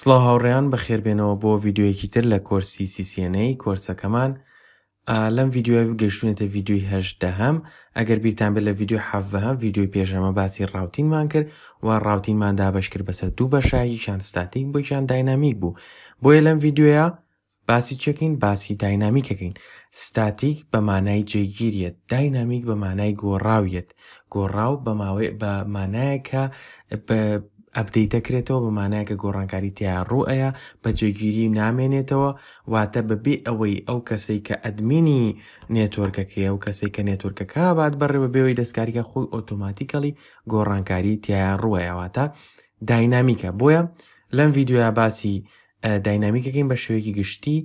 سڵا هاوڕێیان بەخێربێنەوە بۆ یددیوەکی تر لە کۆرسی سیسیێنەی کۆرسەکەمان لەم یددیو گەشتونێتە یددیوی هەشدەهام ئەگەر بیرتان بێت لە یددیو حەفەهام یددیوی پێشەمە باسی ڕاوتینمان کرد و ڕاوتینماندا بەشکرد بەسەر دوو بەشایی شانستاتیک بۆیان داینامیک بوو بۆیە لەم یددیوەیە باسی چەکەین باسی داینامیکەکەین ستاتیک بە مانای جێگیریت داینامیک بە مانای گۆڕاویت گۆڕاو بە مانایەکە ئەبدەیت دەکرێتەوە بەمانایە کە گۆڕانکاری تیا ڕوئەیە بە جێگیری نامێنێتەوە واتە بەبێ ئەوەی ئەو کەسەی کە ئەدمینی نێتۆرکەکەی ئەو کەسەی کە نێتۆرکەکە بات بەڕێوە بێەوەی دەستکاریکە خۆی ئۆتۆماتیکەڵی گۆڕانکاری تیا ڕوەیەواتە داینامیکە بۆیە لەم یددیوە باسی داینامیکەکەین بە شوەیەکی گشتی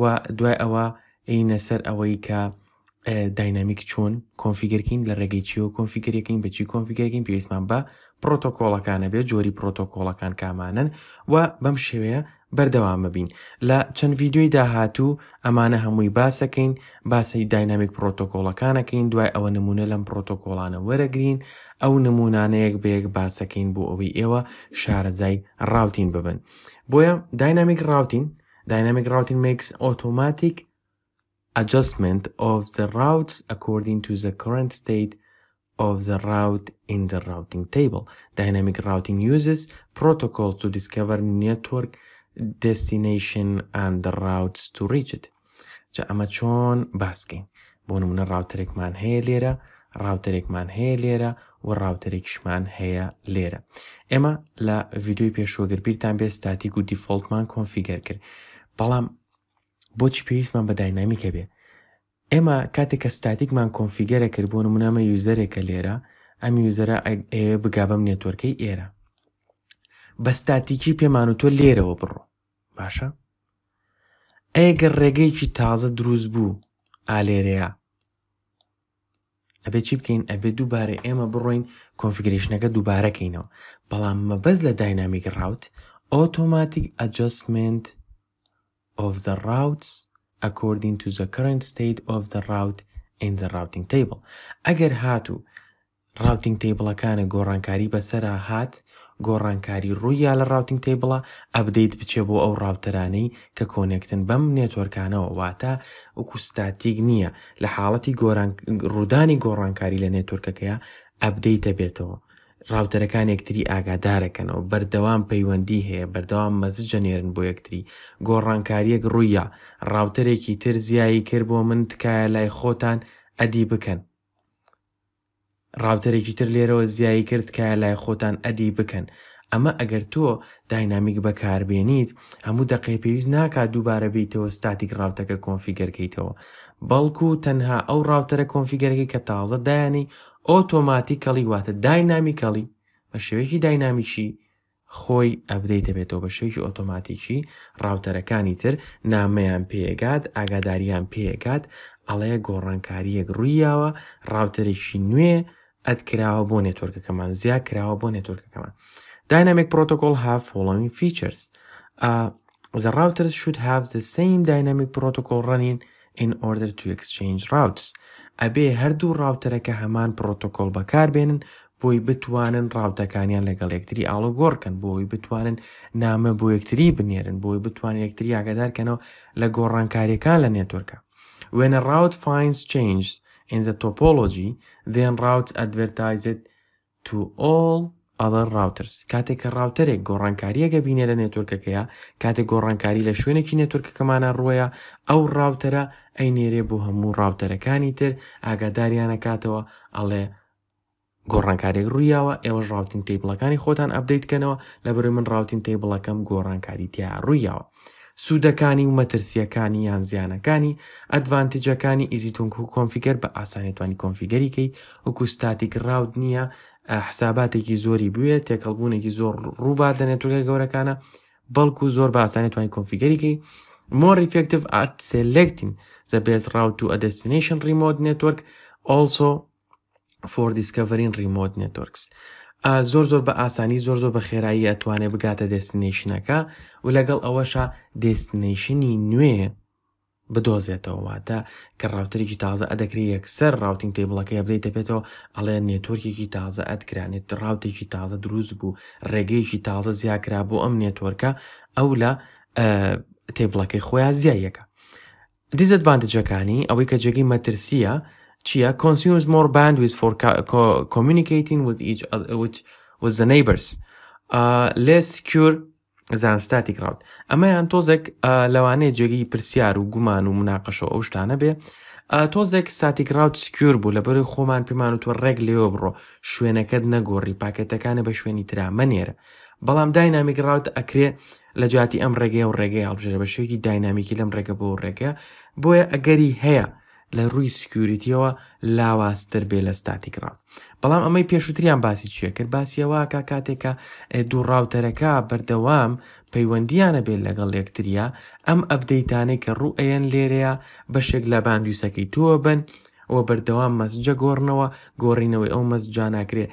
و دوای ئەوە عینە سەر ئەوەی کە داینامیک چۆن کۆنفیگەرکین لە ڕێگەی چی و کۆنفیگەرەکەین بچی کۆنفیگەرکین پێویستمان بە پرۆتۆکۆڵەکانە بێ جۆری پرۆتۆکۆڵەکان کامانن و بەم شێوەیە بەردەوامە بین لە چەند ویددیوی داهاتوو ئەمانە هەمووی باسەکەین باسی داینامیک پرۆتۆکۆڵەکانەکەین دوای ئەوە نمونە لەم پرۆتۆکۆڵانە وەرەگرین ئەو نمونانەیەک بەیەک باسەکەین بۆ ئەوەی ئێوە شارەزای ڕاوتین ببن بۆیە داینامیک ڕاوتین داینامیک ڕاوتین مکس ئۆتۆماتیک adjustment of the routes according to the current state of the route in the routing table. Dynamic routing uses protocol to discover network destination and the routes to reach it. جا اما چون بحث بکنیم بون من الراوترك مان هي ليرة الراوترك مان هي ليرة والراوتركش مان هي ليرة اما لا فيديو بيشو قربير تان بيستاتيك و ديفولت مان كونفيجر كر بلام بۆچی پێویستمان بە داینامیکە بێ ئێمە کاتێک کە ستاتیکمان کۆنفیگەرە کرد بۆ نمونامە یوزەرێکە لێرە ئەم یوزەرە ئێوێ بگابم نێتۆرکەی ئێرە بە ستاتیکی پێمان و تۆ لێرەوە بڕۆ باشە ئەگەر ڕێگەیکی تازە دروست بوو ئالێرەیە ئەبێ چی بکەین ئەبێ دووبارە ئێمە بڕۆین کۆنفیگرشنەکە دووبارەکەینەوە بەڵام مەبەز لە داینامیک ڕاوت ئۆتۆماتیک ئەجستمنت of the routes according to the current state of the route in the routing table ئەگەر هاتوو ڕاوتنگ تیبلەکانە گۆڕانکاری بەسرە هات گۆڕانکاری ڕوویە لە ڕاوتنگ تیبڵە ئەبدەیت بچێ بۆ ئەو ڕاوتەرانەی کە کۆنێکتن بەم نێتۆرکانەوە واتە وکوستاتیک نییە لە حاڵەتی ڕوودانی گۆڕانکاری لە نێتۆرکەکەیە ئەبدەیتە بێتەوە ڕاوتەرەکان یەکتری ئاگادارەکەنەوە بەردەوام پەیوەندی هەیە بەردەوام مەزج جەنێرن بۆ یەکتری گۆڕانکاریەک ڕوویە ڕاوتەرێکی تر زیایی کرد بۆ من تکایە لای خۆتان ئەدی بکەن ڕاوتەرێکی تر لێرەوە زیایی کرد کایە لای خۆتان ئەدی بکەن ئەمە ئەگەر تۆ داینامیک بەکاربێنیت هەموو دەقی پێویست ناکات دووبارە بیتەوە ستاتیک ڕاوتەکە کۆنفیگەرکەیتەوە بەڵکو تەنها ئەو ڕاوتەرە کۆنفیگەرەکەی کە تازە دایانی ئۆتۆماتیکەڵی واتە داینامیکەڵی بە شێوەیەکی داینامیکی خۆی ئەبدەیتە بێتەوە بە شێوەیەکی ئۆتۆماتیکی ڕاوتەرەکانی تر نامەیان پێگات ئاگاداریان پێگات ئەڵەیە گۆڕانکاریەک ڕوویاوە ڕاوتەرێکی نوێ ئەتکراوە بۆ نێتۆرکەکەمان زیاد کراوە بۆ نێتۆرکەکەمان داینامێک پرۆتۆکۆل هاف فۆڵۆنگ فیچرس The routers should have the same dynamic protocol running in order to exchange routes. ئەبێ هەردوو ڕاوتەرەکە هەمان پرۆتۆکۆل بەکاربێنن بۆی بتوانن ڕاوتەکانیان لەگەڵ یەکتری ئاڵۆگۆڕکەن بۆی بتوانن نامە بۆ یەکتری بنێرن بۆی بتوان یەکتری ئاگدارکەنەوە لە گۆڕانکاریەکان لە نێتۆرکە وێنە ڕاوت فینس چنج in the topology then routes advertised to all ئەڵەر راوترس کاتێک کە راوتەرێک گۆڕانکاریەگە بینە لە نێتۆرکەکەیە کاتێک گۆڕانکاری لە شوێنێکی نێتۆرکەکەمانە ڕوەیە ئەو راوتەرە ئەی نێرێ بۆ هەموو راوتەرەکانی تر ئاگاداریانە کاتەوە ئەڵێ گۆڕانکارێک ڕوویاوە ئێوەش راوتین تیبلەکانی خۆتان ئەبدەیتکەنەوە لە بەر من راوتین تیبڵەکەم گۆڕانکاری تیا ڕوویاوە. سوودەکانی و مەترسیەکانی یان زیانەکانی ئەدڤانتیجەکانی ئیزیتونک و کۆنفیگەر بە ئاسانێتوانی کۆنفیگەریکەی وەکو ستاتیک ڕاود نییە حساباتێکی زۆری بووێت تێکەڵبوونێکی زۆر ڕووبات لە نێتورگە گەورەکانە بەڵکو زۆر باسانێت توانین کۆنفیگەریکەی more effective at selecting the best route to a destination remote network also for discovering remote networks زۆر زۆر بە ئاسانی زۆر زۆر بە خێرایی ئەتوانێت بگاتە دەستنیشنەکە و لەگەڵ ئەوەشە دەستنیشنی نوێ بدۆزێتەوە واتە کە ڕاوتێکی تازە ئەدەکری یەکسەر ڕاوتنگ تێبڵەکەی بدەیت دەبێتەوە ئەڵێ نێتۆرکێکی تازە ئەتکرانێت ڕاوتێکی تازە دروست بوو ڕێگەیەکی تازە زیاکرا بۆ ئەم نێتۆرکە ئەو لە تێبڵەکەی خۆیان زیاییەکە دیزەتڤانتجەکانی ئەوەی کە جێگەی مەترسیە چییە کنسیومز مۆر باندویز فۆر کۆمیونیکیتین with the neighbors uh, less secure زانستاتیک ڕاوت ئەمەیان تۆزێک لەوانەیە جێگەی پرسیار و گومان و مناقەشەوە ئەو شتانە بێ تۆزێک ستاتیک ڕاوت سکیور بوو لە بەر خۆمان پێمان و تۆ ڕێک لێەوە بڕۆ شوێنەکەت نەگۆڕی پاکەتەکانە بە شوێنی تررا مەنێرە بەڵام داینامیک ڕاوت ئەکرێ لە جااتی ئەم ڕێگەی و ڕێگەی هەڵبژێرە بە شوێکی داینامیکی لەم ڕێگە بۆ ڕێگە بۆیە ئەگەری هەیە لە ڕووی سکیوریتیەوە لاواازتر بێ لە ستاتیکڕ بەڵام ئەمەی پێشووتیان باسی چیە کرد باسیەوەکە کاتێکە دووڕاوتەرەکە بەردەوام پەیوەندیانە بێت لەگەڵ یەکتریا ئەم ئەبدەیتانەی کە ڕوو ئەیەن لێرەیە بەشێک لە باندویسەکەی تۆ بن ئەوە بەردەوام مەسجە گۆڕنەوە گۆڕینەوەی ئەو مەسجان ناکرێ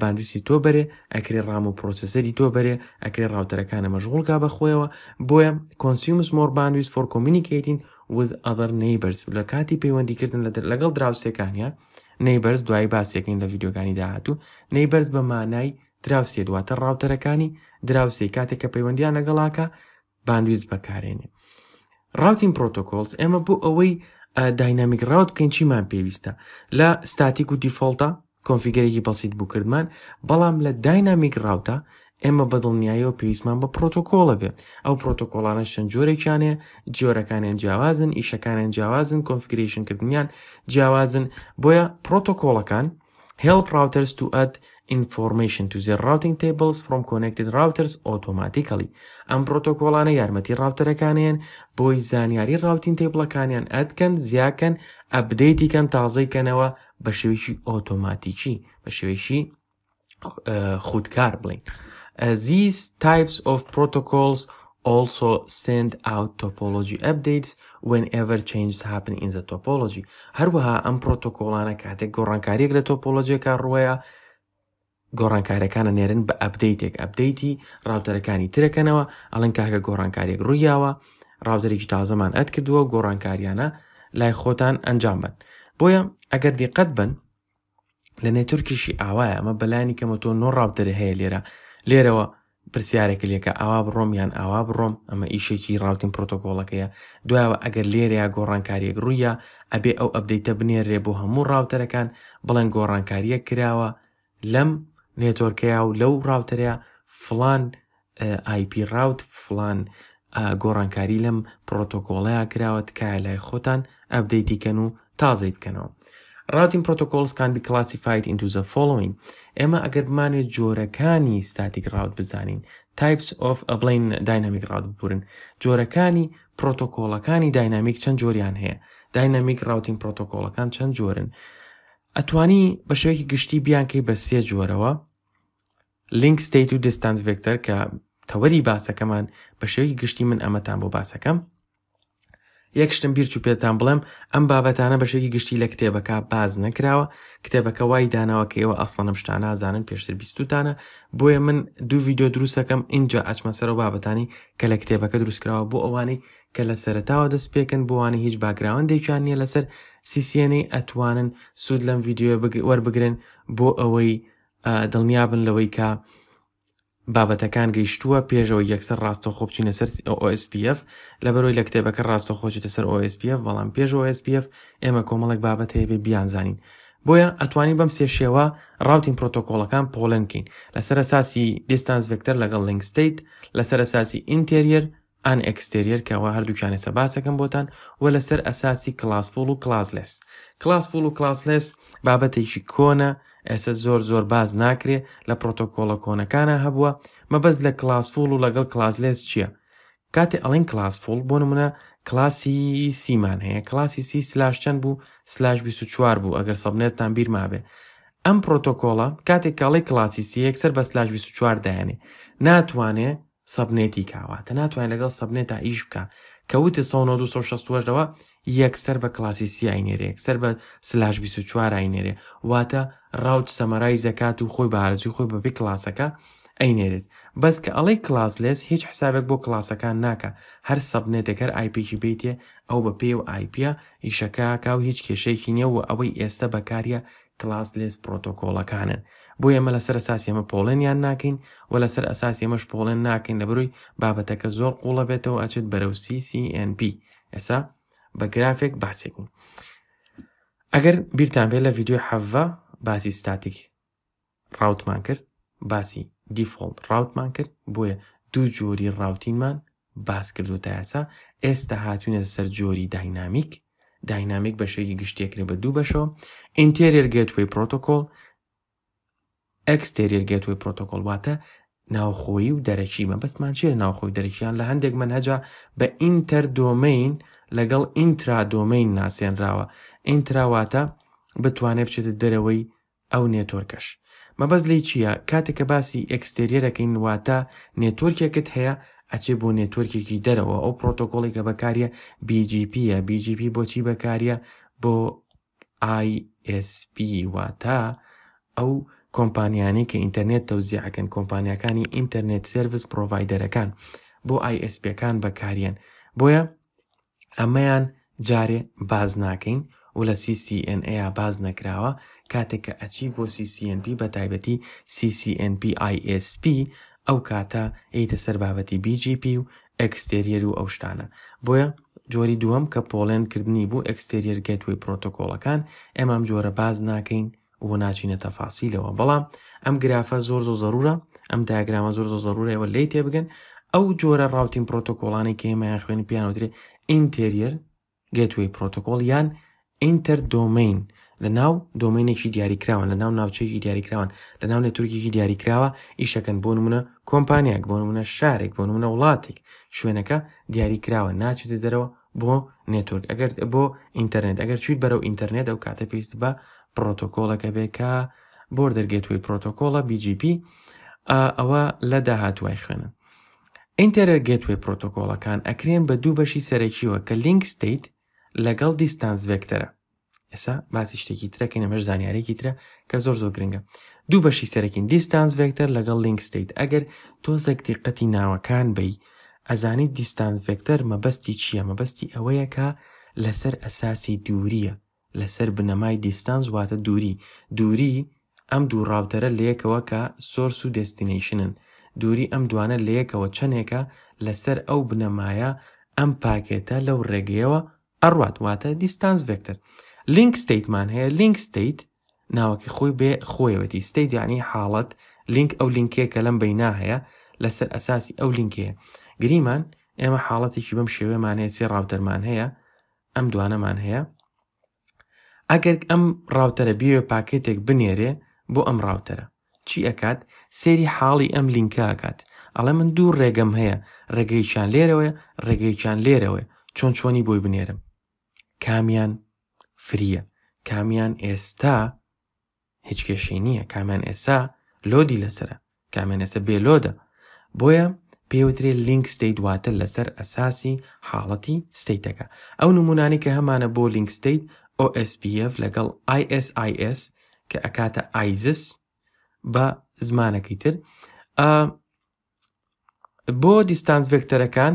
باندوسی تۆ بەرێ ئەکرێ ڕام و پرۆسسەری تۆ بەرێ ئەکرێ ڕاوتەرەکانە مەژغولکە بەخۆیەوە بۆیە کۆنسیومس مۆر باندویست فۆر کمیکیتین وز ئەدەر نەیبەرز لە کاتی پەیوەندیکردن لەگەڵ دراوسەکانە نەیبەرز دوای باسیەکەین لە یددیوەکانی داهاتوو نەیبەرز بە مانای دراوسێ دواتە ڕاوتەرەکانی دراوسێ کاتێک کە پەیوەندیان لەگەڵاکە باندویست بەکارێنێ. ڕاوتین پرۆتۆکۆلز ئێمە بۆ ئەوەی داینامیک ڕاوت بکەین چیمان پێویستە لە ستاتیک و دیفۆڵتە کۆنفیگەرێکی بەسییت بووکردمان بەڵام لە داینامیک ڕاوتە ئێمە بەدڵنیایەوە پێویستمان بە پرۆتۆکۆڵە بێ ئەو پرۆتۆکۆڵانە شەن جۆرێکیانێ جۆرەکانیان جیاوازن ئیشەکانیان جیاوازن کۆنفیگریشنکردنیان جیاوازن بۆیە پرۆتۆکۆڵەکان هێڵ پراوتەرس تو ئەت information to their routing tables from connected routers automatically ئەم پرۆتۆکۆڵانە یارمەتی راوتەرەکانیان بۆی زانیاری راوتین تێبڵەکانیان ئەتکەن زیاکەن ئەبدەیتیکەن تازەیکەنەوە بە شێوێکی ئۆتۆماتیکی بە شێوێکی خودکار بڵین. These types of protocols also send out topology updates whenever changes happen in the topology هەروەها ئەم پرۆتۆکۆڵانە کاتێک گۆڕانکاریەک لە تۆپۆلۆژیەکە ڕوەیە گۆڕانکاریەکانە نێرن بە ئەبدەیتێک ئەبدەیتی ڕاوتەرەکانی ترەکەنەوە ئەڵەن کاکە گۆڕانکاریەک ڕوویاوە ڕاوتەرێکی تازەمان ئەت کردووە گۆڕانکاریانە لای خۆتان ئەنجام بن بۆیە ئەگەر دیقەت بن لە نێتورکیشی ئاوایە ئەمە بەلانی کەمە تۆ نۆ ڕاوتەرە هەیە لێرە لێرەوە پرسیارێک لێکە ئاوا بڕۆم یان ئاوا بڕۆم ئەمە ئیشێکی ڕاوتین پرۆتۆکۆڵەکەیە دوایەوە ئەگەر لێرەیە گۆڕانکاریەک ڕوویە ئەبێ ئەو ئەبدەیتە بنێرێ بۆ هەموو ڕاوتەرەکان بڵێن گۆڕانکاریە کراوە لەم نێتۆرکەیە و لەو ڕاوتەرەیە فلان آیپ ڕاوت فلان گۆڕانکاری لەم پرۆتۆکۆڵەیە کراوە تکایە لای خۆتان ئەبدەیتیکەن و تازای بکەنەوە. ڕاتین پرۆتۆکۆلس کان بی کلاسیفیت ئینتوزە فۆلوین ئێمە ئەگەر بمانێت جۆرەکانی ستاتیک ڕاوت بزانین تایپس ئۆف ئەبلین داینامیک ڕاوت ببورن جۆرەکانی پرۆتۆکۆڵەکانی داینامیک چەند جۆریان هەیە داینامیک ڕاوتین پرۆتۆکۆڵەکان چەند جۆرن ئەتوانی بە شوەیەکی گشتی بیانکەی بە سێ جۆرەوە لینک ستیت و دیستانس ڤێکتەر کە تەوەری باسەکەمان بە شێوەی گشتی من ئەمەتان بۆ باسەکەم یەکشتم بیرچ و پێتان بڵێم ئەم بابەتانە بەشێکی گشتی لە کتێبەکە باز نەکراوە کتێبەکە وای داناوە کە ئێوە ئەسڵە نەمشتان نازانن پێشتر بیستوتانە بۆیە من دوو ڤیددیو دروستەکەم اینجا ئەچمەسەرەوە بابەتانی کە لە کتێبەکە دروستکراوە بۆ ئەوانەی کە لە سەرتاوە دەست پێکەن بوانە هیچ باگراوندێکیان نییە لەسەر سیسیێنەی ئەتوانن سوود لەم یددیوە وەربگرن بۆ ئەوەی دڵنیا بن لەوەی کە بابەتەکان گەیشتووە پێشەوە یەکسەر ڕاستەخۆ بچینە سەر OSPF لە بەرۆی لە کتێبەکە ڕاستەخۆچێتە سەر OSPF بەڵام پێش OSPF ئێمە کۆمەڵک بابەت هەیە بێ بیانزانین بۆیە ئەتوانین بەم سێشێوە ڕاوتین پرۆتۆکۆڵەکان پۆلنکین لەسەر ئەساسی دیستانس ڤکتەر لەگەڵ لینگ ستیت لەسەر ئەساسی ئینتریەر ئان ئەکستێریەر کەەوە هەردووچانە سەباسەکەم بۆتان وە لەسەر ئەساسی کلاسفۆڵ و کلاسلس کلاسفۆڵ و کلاسلس بابەتێکی کۆنە ئێستا زۆر زۆر باز ناکرێ لە پرۆتۆکۆڵە کۆنەکانە هەبووە مەبەست لە کلاسفۆڵ و لەگەڵ کلاسلس چییە کاتێ ئەڵین کلاسفۆڵ بۆ نمونە کلاسی سیمان هەیە کلاسی سی سلاش چەند بوو سلاش 24 بوو ئەگەر سەبنێتتان بیرمابێ ئەم پرۆتۆکۆڵە کاتێک کاڵی کلاسی سی یەکسەر بە سلاش 24 دایانێ ناتوانێ سەبنێتی کاوە تە ناتوانین لەگەڵ سەبنێتە ئیش بکە کەوتی 1960ەوە یەکسەر بە کلاسیسی ئاینێرێ یەکسەر بە سلاش 24 ئاینێرێ واتە ڕاوت سەمەرای زەکات و خۆی بەهارزوی خۆی بەبی کلاسەکە ئەینێرێت بەس کە ئەڵەی کلاس لێس هیچ حسابێک بۆ کلاسەکان ناکە هەر سەبنێتێکەر آیپێکی بیتێ ئەو بە پێ و آیپە ئیشەکە کاو هیچ کێشەیەکی نییە و ئەوەی ئێستا بەکاریە کلاس لێس پرۆتۆکۆڵەکانن بۆ ئێمە لەسەر ئەساسی ئەمە پۆڵێنیان ناکەین و لەسەر ئەساسی ئەمەش پۆڵێن ناکەین لە بروی بابەتەکە زۆر قوڵە بێتەوە ئەچێت بەرەو CCNP ئێسا بە گرافێک باسێکین ئەگەر بیرتان بێت لە ویددیو حەڤە باسی ستاتیک ڕاوتمان کرد باسی دیفۆڵ ڕاوتمان کرد بۆیە دوو جۆری ڕاوتینمان باس کردو تا یاسا ئێستا هاتوونە سەر جۆری داینامیک داینامیک بەشێکی گشتێکرێ بە دوو بەشەوە ئینتێریەر گێتوەی پرۆتۆکۆل ئەکسستێریل گێتوی پرۆتۆکۆل واتە ناوخۆیی و دەرەکی مەبەستمان چێ ناوخۆی دەرەکیان لە هەندێک منهەجا بە ئینتەر دۆمین لەگەڵ ئینترا دۆمین ناسێنراوە ئینتراواتە بتوانێت بچێتە دەرەوەی ئەو نێتۆرکەش مەبەز لی چییە کاتێککە باسی ئەکسستێریەرەکەین واتە نێتۆرکێکت هەیە ئەچێ بۆ نێتۆرکێکی دەرەوە ئەو پرۆتۆکۆڵێکە بەکاریە BGPە BGP بۆچی بەکاریە بۆ ISP واتە ئەو کۆمپانیانی کە ئینتەرنێت تەوزیعکەن کۆمپانیەکانی ئینتەرنێت سرویس پرۆڤایدەرەکان بۆ آیSPەکان بەکارێن بۆیە ئەمەیان جارێ باز ناکەین و لە CCNA باز نەکراوە کاتێک کە ئەچی بۆ CCNP بە تایبەتی CCNP ISP ئەو کاتە ئەیتە سەر بابەتی BGP و ئەکستێریەر و ئەو شتانە بۆیە جۆری دووەم کە پۆلێنکردنی بوو ئەکستێریەر گەتوی پرۆتۆکۆڵەکان ئەمام جۆرە باز ناکەین بۆ ناچینە تەفاسیلەوە بەڵام ئەم گرافە زۆر زۆ زەرورە ئەم داگرامە زۆر زۆ زەرورەوە لی تێبگەن ئەو جۆرە ڕاوتین پرۆتۆکۆڵانی کێمەیان خوێنی پیانوترێ ئینتریەر گێتوی پرۆتۆکۆل یان ئینتەر دۆمین لە ناو دۆمینێکی دیاریکراون لە ناو ناوچەیەکی دیاریکراون لە ناو نێتورکیی دیاریکراوە ئیشەکەن بۆ نمونە کۆمپانیاک بۆ نمونە شارێک بۆ نمونە وڵاتێک شوێنەکە دیاریکراوە ناچێتە دەرەوە بۆ نێتورک ئەگەر بۆ ئینتەرنێت ئەگەر چیت بەرەو ئینتەرنێت ئەو کاتە پێویست بە پرۆتۆکۆڵەکە بێکا بۆر دەرگێتوی پرۆتۆکۆڵە BGP ئەوە لە داهاتوای خوێنن ئینتەرەر گێتوێ پرۆتۆکۆڵەکان ئەکرێن بە دوو بەشی سەرەکیوە کە لینک ستیت لەگەڵ دیستانس ڤێکتەرە ئێستا باسی شتێکی ترەکەی نەمەش زانیارێکی ترە کە زۆر زۆر گرنگە دوو بەشی سەرەکین دیستانس ڤێکتەر لەگەڵ لینک ستیت ئەگەر تۆ زەکتی قەتی ناوەکان بی ئەزانی دیستانس ڤێکتەر مەبەستی چییە مەبەستی ئەوەیە کە لەسەر ئەساسی دووریە لەسەر بنەمای دیستان زواتە دووری دووری ئەم دوو ڕاوتەرە لەیەکەوە کە سۆرس و دەستینەیشنن دووری ئەم دوانە لەیەکەوە چەندێکە لەسەر ئەو بنەمایە ئەم پاکێتە لەو ڕێگەیەوە ئەڕوات واتە دیستانس ڤێکتەر لینک ستیتمان هەیە لینک ستیت ناوەکی خۆی بێ خۆیەوەتی ستیت یعنی حاڵەت لینک ئەو لینکەیە کە لەم بەینا هەیە لەسەر ئەساسی ئەو لینکەیە گریمان ئێمە حاڵەتێکی بەم شێوێمانەیە سێ ڕاوتەرمان هەیە ئەم دوانەمان هەیە ئەگەر ئەم ڕاوتەرە بیوێ پاکێتێک بنێرێ بۆ ئەم ڕاوتەرە چی ئەکات سێری حاڵی ئەم لینکە ئەکات ئەڵێ من دوو ڕێگەم هەیە ڕێگەیچان لێرەوەی ڕێگەیچان لێرەوەی چۆن چۆنی بۆی بنێرم کامیان فریە کامیان ئێستا هیچ کێشەی نییە کامیان ئێسا لۆدی لەسرە کامیان ئێستا بێلۆدە بۆیە پێوترێ لینک ستیت واتە لەسەر ئەساسی حاڵەتی ستیتەکە ئەو نمونانی کە هەمانە بۆ لینک ستیت OSPF لەگەڵ ISIS کە ئەکاتە ئایزس بە زمانەکەی تر بۆ دیستانس ڤێکتەرەکان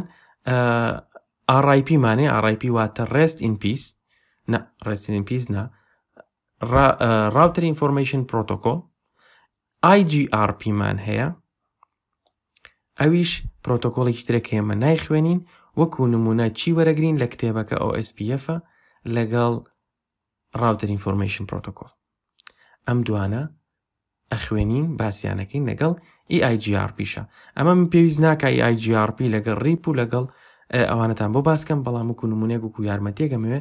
ئاڕایپی مانێ ئاڕایپی واتە ڕێست ئینپیس ڕێستینپیس نا ڕاوتر ئینفۆرمشن پرۆتۆکۆل IGRPمان هەیە ئەویش پرۆتۆکۆڵێکی ترەکە ئێمە نایخوێنین وەکو نمونە چی وەرەگرین لە کتێبەکە ئۆSPF لەگەڵ ڕاوتەر ئینفۆرمشن پرۆتۆکۆل ئەم دوانە ئەخوێنین باسییانەکەی لەگەڵ ئیGR e پیشە ئەمە من پێویست ناکە ئیGRP e لەگەڵ ڕیپ و لەگەڵ ئەوانەتان بۆ باسکەم بەڵام وکو نمونێک وکو یارمەتێگەمەوێ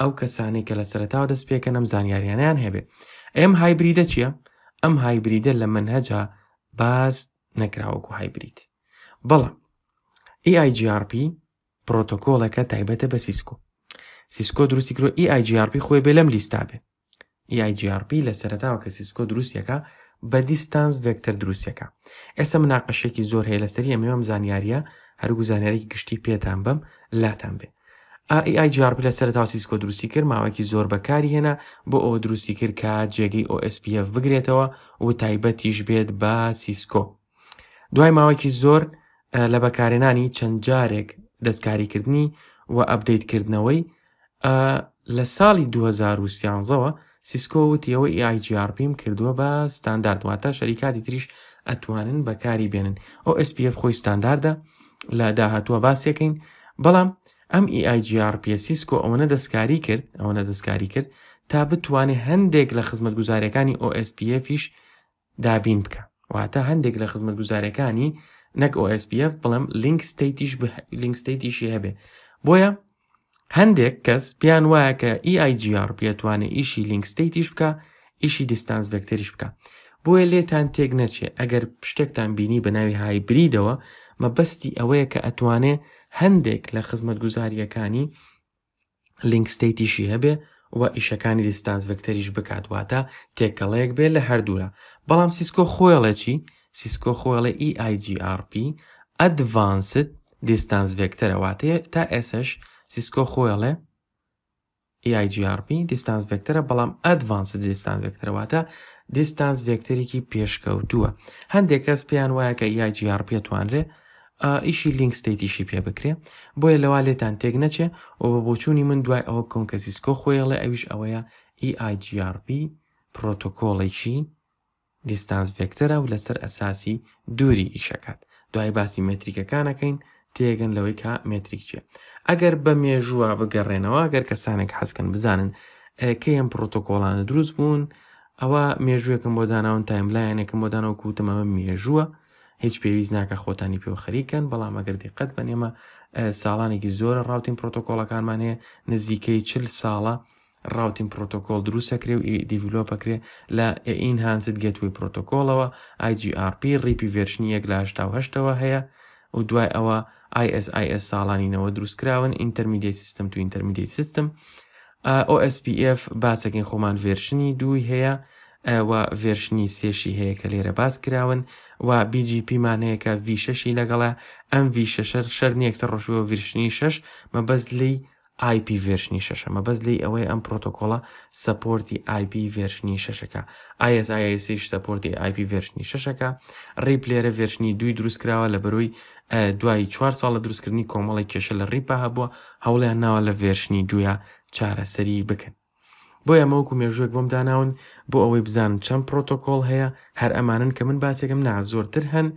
ئەو کەسانی کە لە سەرتاوە دەست پێکە نەم زانیاریانیان هەبێ ئەم هایبریدە چییە؟ ئەم هایبریدە لە منهەجا باز نەکراوەکو هایبریت بەڵام ئیGRP e پرۆتۆکۆڵەکە تایبەتە بە سیسکۆ سیسکۆ دروستی کرۆ ئیGRP e خۆی بێ لەم لیستا بێ ئیGRP e لە سەرتاوە کە سیسکۆ دروستیەکە بە دیستانس ڤێکتەر دروستیەکە ئێستا مناقەشێکی زۆر هەیە لەسەری ئەمەوەم زانیاریە هەرگو زانیاری گشتی پێتان بم لاتان بێ ئایجارب e لە سەرتاو سیسکۆ دروستی کرد ماوەکی زۆر بەکاری هێنا بۆ ئەو دروستی کرد کە جێگەی ئۆSPF بگرێتەوە و تایبەتیش بێت با سیسکۆ دوای ماوەکی زۆر لە بەکارێنانی چەند جارێک دەستکاریکردنی و ئەبدەیتکردنەوەی لە ساڵی 2013ەوە سیسکۆوتیەوە ئایجیRPم کردووە بە ستانداردواتە شەریکاتی تریش ئەتوانن بەکاری بێنن ئەو SPF خۆی ستانداردە لە داهتووە باسیەکەین بەڵام ئەم ئایجیRP سیسکۆ ئەوەنە دەستکاری کرد ئەوەنە دەستکاری کرد تا بتوانێت هەندێک لە خزمەت گوزارەکانی OSPFیش دابین بکە واتە هەندێک لە خزمەت گوزارەکانی نەک OSPF بڵم لینک ستیتیش لینک ستیتیشی هەبێ بۆیە هەندێک کەس پیان وایە کە EIGR پێتوانێت ئیشی لینکستیتیش بکە ئیشی دیستانس ڤکتریش بکە بۆیە لێتان تێک نەچێ ئەگەر شتێکتان بینی بە ناوی هایبریدەوە مەبەستی ئەوەیە کە ئەتوانێ هەندێک لە خزمەت گوزاریەکانی لینکستیتیشی هەبێ و ئیشەکانی دیستانس ڤکتریش بکاتواتە تێکەڵەیەک بێت لە هەردوورە بەڵام سیسکۆ خۆڵەی سیسکۆ خۆڵە EIGRP ئەدڤانست دیستانس ڤکتەرەواتەیە تا ئسش سیسکۆ خۆیڵێ EIGRP دیستانس ڤکتەرە بەڵام ئەدڤانس دیستان ڤکتەرەواتە دیستانس ڤکتەرێکی پێشکەوتووە هەندێک کەس پێیان وایە کە EIGRP توانرێ ئیشی لینک ستیتیشی پێ بکرێ بۆیە لەوا لێتان تێک نەچێ و بە بۆچووی من دوای ئەوە بکەن کە سیسکۆ خۆیڵێ ئەویش ئەوەیە EIGRP پرۆتۆکۆڵێکی دیستانس ڤکتەرە و لەسەر ئەساسی دووری ئیشەکەات دوای باسی مەتریکەکانەکەین تێگەن لەوەی کا متریک چیە ئەگەر بە مێژووە بگەڕێنەوە گەر کەسانێک حەزکەن بزانن کە ئەم پرۆتۆکۆڵانە دروست بوون ئەوە مێژوویەکەم بۆ داناون تایملایەنێکم بۆ دانەوە کوتمەوە مێژووە هیچ پێویست ناکە خۆتانی پێوە خەریکەن بەڵام ئەگەردی قەت بە نێمە ساڵانێکی زۆرە ڕاوتین پرۆتۆکۆڵەکانمان هەیە نزیکەی چل ساڵە ڕاوتین پرۆتۆکۆل دروستەکرێ و دیڤلۆپەکرێ لە ئینهانزت گەتوی پرۆتۆکۆڵەوە IGRP ڕیپی ڤێرشنی یەک لە هشتاهەوە هەیە و دوای ئەوە ISIS ساڵانینەوە دروستکراون ئینتەرمیدی سیستم تو ئینتەرمیدی سیستم OSPF باسەکەین خۆمان ڤێرشنی دووی هەیە و ڤێرشنی سێشی هەیە کە لێرە باس کراون و BGPمان هەیەکە V6شی لەگەڵە ئەم V6 شەر نیەکسە ڕۆژەوە ڤرشنی شش مەبەز لی IP ڤێرشنی شەشەمە بەس لی ئەوەی ئەم پرۆتۆکۆڵە سپۆرتی IP ڤێرشنی شەشەکە ISISش سپۆرتی IP ڤێرشنی شەشەکە ڕیپلێرە ڤێرشنی دوی دروستکراوە لە بەروی دوایی چوار ساڵە دروستکردنی کۆمەڵی کێشە لە ڕیپا هەبووە هەوڵیان ناوە لە ڤێرشنی دویە چارەسەری بکەن بۆ ئەمەوەکو مێژوەک بۆم داناون بۆ ئەوەی بزانن چەند پرۆتۆکۆڵ هەیە هەر ئەمانن کە من باسێکم نا زۆرتر هەن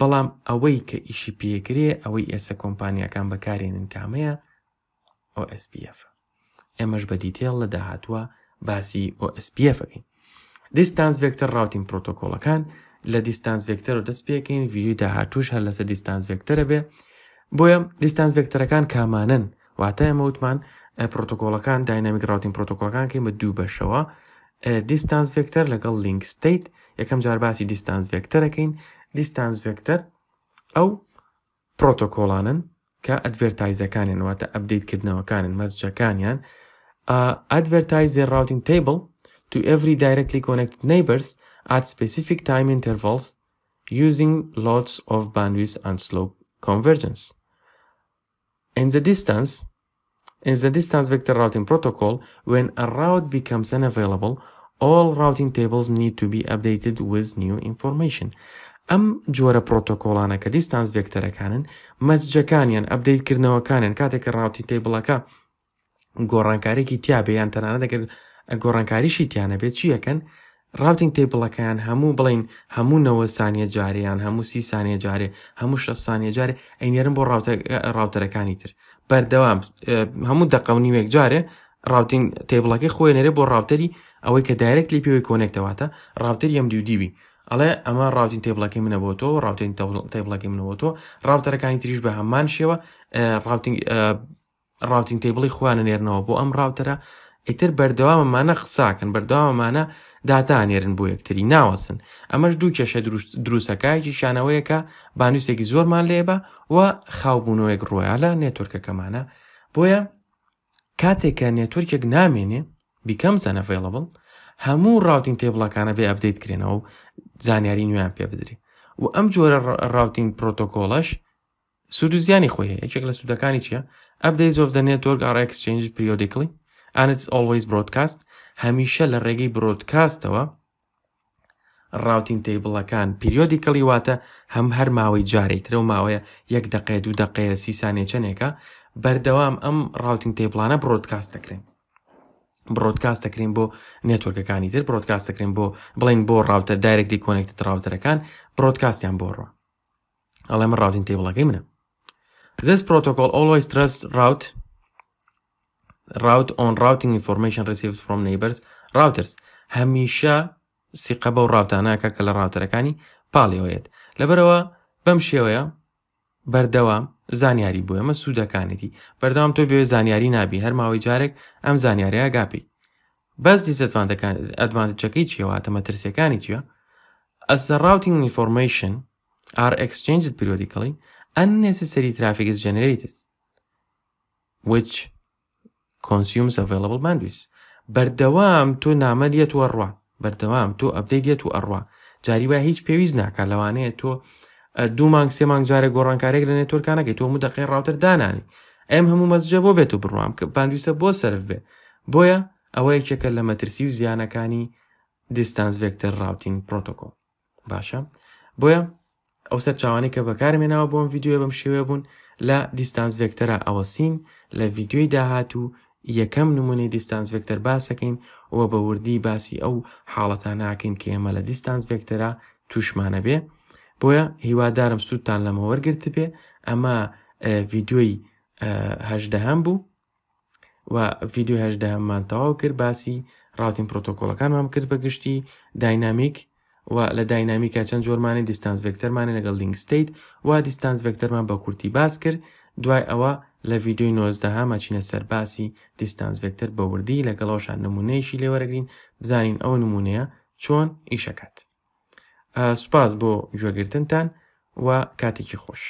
بەڵام ئەوەی کە ئیشی پێکرێ ئەوەی ئێستا کۆمپانیەکان بەکارێنن کامەیە OSPF ئێمەش بە دیتێڵ لە داهاتوە باسی OSPFەکەین دیستانس ڤێکتەر ڕاوتین پرۆتۆکۆڵەکان لە دیستانس ڤێکتەر و دەست پێکەین ویدیو داهاتوش هەر لەسەر دیستانس ڤێکتەرە بێ بۆیە دیستانس ڤێکتەرەکان کامانن واتە ئەمە وتمان پرۆتۆکۆلەکان داینامیک ڕاوتین پرۆتۆکۆلەکان کەین بە دوو بەشەوە دیستانس ڤێکتەر لەگەڵ لینک ستیت یەکەم جارباسی دیستانس ڤێکتەرەکەین دیستانس ڤێکتەر ئەو پرۆتۆکۆڵانن advertise update کە ئەدڤێرتایزەکانن واتە ئەبدەیتکردنەوەکانن advertise the routing table to every directly connected neighbors at specific time intervals using lots of bandwidth and slow convergence. In the distance, in the distance vector routing protocol, when a route becomes unavailable, all routing tables need to be updated with new information. ئەم جۆرە پرۆتۆکۆڵانە کە دیستانس ڤێکتەرەکانن مەسجەکانیان ئەبدەیتکردنەوەکانیان کاتێک کە ڕاوتی تێبڵەکە گۆڕانکارێکی تیابێ یان تەنانە دەگەر گۆڕانکاریشی تیانە بێت چیەکەن ڕاوتنگ تێبڵەکەیان هەموو بڵین هەموو نەوە سانیە جاریان هەموو سی سانیە جارێ هەموو شە سانیە جارێ ئەینێرم بۆ ڕاوتەرەکانی تر بەردەوام هەموو دەقەونیمێک جارێ ڕاوتنگ تێبڵەکەی خۆێنەرێ بۆ ڕاوتەری ئەوەی کە دایرێک لی پێوەی کۆنێکتەواتە ڕاوتەر ئەم دیودیبی ئەڵێ ئەمە ڕاوتین تێبڵەکەی منە بۆ تۆ ڕاوتین تێبڵەکەی منەوە تۆ ڕاوتەرەکانی تریش بە هەمان شێوە ڕاوتین تێبڵی خوانە نێرنەوە بۆ ئەم ڕاوتەرە ئیتر بەردەوامەمانە قساکن بەردەوامەمانە داتانێرن بۆ یەکتری ناوەسن ئەمەش دوو کێشە دروستەکایکی شانەوەیە کە بانووسێکی زۆرمان لێبە و خاوبوونەوەیەک ڕۆیا لە نێتۆرکەکەمانە بۆیە کاتێککە نێتۆرکێک نامێنێ بیکەم سەنەفێڵە بڵ هەموو ڕاوتین تێبڵەکانە بێ ئەبدەیت کرێنەوە زانیاری نویان پێ بدرێ و ئەم جۆرە ڕاوتین پرۆتۆکۆڵەش سود و زیانی خۆی هەیە یەکێک لە سوودەکانی چییە؟ ئەپدەیت زۆف دەنێت تۆرگ ئاڕێکسچنج پریۆدیکلی ئانت ئۆلویز برۆدکاست هەمیشە لە ڕێگەی برۆدکاستەوە ڕاوتین تیبڵەکان پیرۆدیکەڵی واتە هەم هەر ماوەی جارێک ترە و ماوەیە یەک دقێ دوو دقەیە سی سانێ چنێکە بەردەوام ئەم ڕاوتین تێپلانە برۆدکاست دەکرێن برۆدکاس دەکرێن بۆ نێتۆرگەکانی تر برۆدکاس دەکرێن بۆ بڵین بۆ ڕاوتەر دایرێکتی کۆنێکت ڕاوتەرەکان برۆدکاستیان بۆ ڕۆ ئەڵێ من ڕاوین تێبڵەکەی منە زس پرۆتۆکۆل ئۆلۆی سترس ڕاوت ڕاوت ئۆن ڕاوتنگ ئینفۆرمشن ریسیف فرۆم نەیبەرز ڕاوترس هەمیشە سیقە بەو ڕاوتاناکە کە لە ڕاوتەرەکانی پاڵیەوەیت لەبەرەوە بەم شێوەیە بەردەوام زانیاری بوو ئەمە سوودەکانێتی بەردام تۆ بێ زانیاری نابی هەر ماوەی جارێک ئەم زانیاریە گاپی بەس دیزەتوانەکان ئەدوانچەکەی چیەوەتەمە ترسەکانی چیە ئەس ڕاوتینگ ئینفۆرمشن ئار ئەکسچنجت پریۆدیکڵی unnecessary traffic is generated which consumes available bandwidth بەردەوام تۆ نامەدیێت وەڕوا بەردەوام تۆ ئەبدەیت و ئەڕوا جاریوا هیچ پێویست ناکە لەوانەیە تۆ دوو مانگ سێ مانگ جارێک گۆڕانکارێک لە نێتۆرکانەکەی تۆ مدەقی ڕاوتر دانانی ئەم هەموو مەزجە بۆ بێت و بڕوام کە پاندویسە بۆ سرف بێ بۆیە ئەوە یەکێکە لە مەترسی و زیانەکانی دیستانس ڤێکتەر ڕاوتینگ پرۆتۆکۆ باشە بۆیە ئەو سەر چاوانی کە بەکارمێنەوە بۆم یددیوە بەم شێوێ بوون لە دیستانس ڤێکتەرە ئەوە سین لە یددیوی داهات و یەکەم نمونەی دیستانس ڤێکتەر باسەکەین و بە وردی باسی ئەو حاڵەتە ناکەین کە ئێمە لە دیستانس ڤێکتەرە توشمانە بێ بۆیە هیوادارم سوودتان لەمە وەرگرت پێ ئەمە ڤیددیۆی هەشدەهام بوو و ڤیددیو هەشدەهاممان تەواو کرد باسی ڕاتین پرۆتۆکۆلەکانمان کرد بەگشتی داینامیک و لە داینامیکە چەند جۆرمانی دیستانس ڤکتەرمانە لەگەڵ لینک ستیت و دیستانس ڤکتەرمان بە کورتی باس کرد دوای ئەوە لە ڤیددیوی نۆزدەها ماچینە سەرباسی دیستانس ڤکتەر بەوردی لەگەڵەوەشان نمونەیەشی لێوەرەگرین بزانین ئەو نمونەیە چۆن ئیشەکەات. سوپاس بۆ گوێگرتنتان و کاتێکی خۆش.